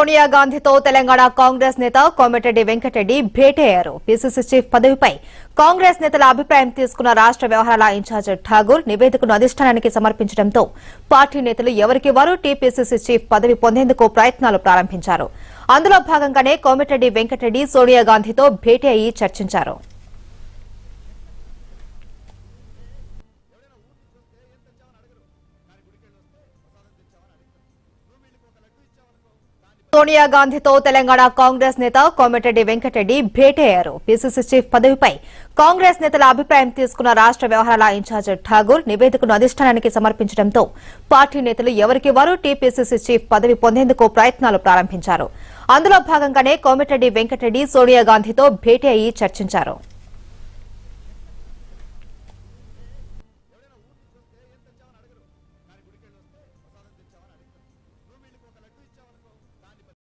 సోనియా గాంధీతో తెలంగాణ కాంగ్రెస్ నేత కోమటిరెడ్డి వెంకటరెడ్డి భేటీ అయ్యారు పీసీసీ చీఫ్ పదవిపై కాంగ్రెస్ నేతల అభిప్రాయం తీసుకున్న రాష్ట వ్యవహారాల ఇన్ఛార్జ్ ఠాగూర్ నివేదికను అధిష్టానానికి సమర్పించడంతో పార్టీ నేతలు ఎవరికి వారు టీపీసీసీ చీఫ్ పదవి పొందేందుకు ప్రయత్నాలు ప్రారంభించారు అందులో భాగంగానే కోమటిరెడ్డి వెంకటరెడ్డి సోనియా గాంధీతో భేటీ అయ్యి చర్చించారు సోనియా గాంధీతో తెలంగాణ కాంగ్రెస్ నేత కోమటిరెడ్డి వెంకటరెడ్డి భేటీ అయ్యారు పీసీసీ చీఫ్ పదవిపై కాంగ్రెస్ నేతల అభిప్రాయం తీసుకున్న రాష్ట వ్యవహారాల ఇన్ఛార్జ్ ఠాగూర్ నివేదికను అధిష్టానానికి సమర్పించడంతో పార్టీ నేతలు ఎవరికి వారు టీపీసీసీ చీఫ్ పదవి పొందేందుకు ప్రయత్నాలు ప్రారంభించారు అందులో భాగంగానే కోమటిరెడ్డి వెంకటరెడ్డి సోనియా గాంధీతో భేటీ అయి చర్చించారు